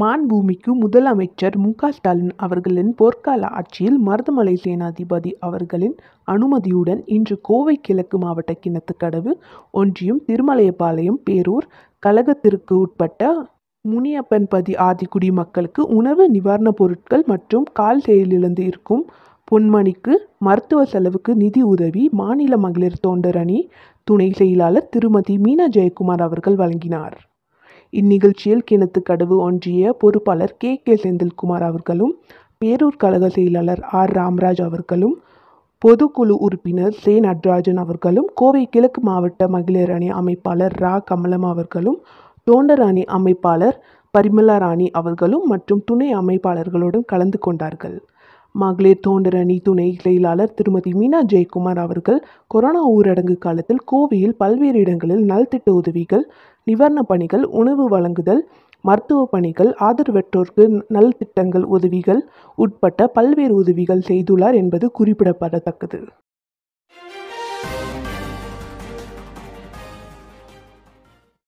மான்பூமிக்கு முதலமைச்சர் மு க ஸ்டாலின் அவர்களின் போர்க்கால ஆட்சியில் மருதமலை சேனாதிபதி அவர்களின் அனுமதியுடன் இன்று கோவை கிழக்கு மாவட்ட கிணத்துக்கடவு ஒன்றியம் திருமலையபாளையம் பேரூர் கழகத்திற்கு உட்பட்ட முனியப்பன்பதி ஆதிக்குடி மக்களுக்கு உணவு நிவாரணப் பொருட்கள் மற்றும் கால் செயலிழந்து இருக்கும் பொன்மணிக்கு மருத்துவ செலவுக்கு நிதி உதவி மாநில மகளிர் தொண்டரணி துணை செயலாளர் திருமதி மீனா ஜெயக்குமார் அவர்கள் வழங்கினார் இந்நிகழ்ச்சியில் கிணத்து கடவு ஒன்றிய பொறுப்பாளர் கே கே செந்தில்குமார் அவர்களும் பேரூர் கழக செயலாளர் ஆர் ராமராஜ் அவர்களும் பொதுக்குழு உறுப்பினர் சே நட்ராஜன் அவர்களும் கோவை கிழக்கு மாவட்ட மகளிர் அணி அமைப்பாளர் ரா கமலம் அவர்களும் தோண்டர் அணி அமைப்பாளர் பரிமலா ராணி அவர்களும் மற்றும் துணை அமைப்பாளர்களுடன் கலந்து கொண்டார்கள் மகளிர் தோண்டர் அணி துணை செயலாளர் திருமதி மீனா ஜெயக்குமார் அவர்கள் கொரோனா ஊரடங்கு காலத்தில் கோவையில் பல்வேறு இடங்களில் நலத்திட்ட உதவிகள் நிவாரணப் பணிகள் உணவு வழங்குதல் மருத்துவ பணிகள் ஆதரவற்றோருக்கு நலத்திட்டங்கள் உதவிகள் உட்பட்ட பல்வேறு உதவிகள் செய்துள்ளார் என்பது குறிப்பிடப்படத்தக்கது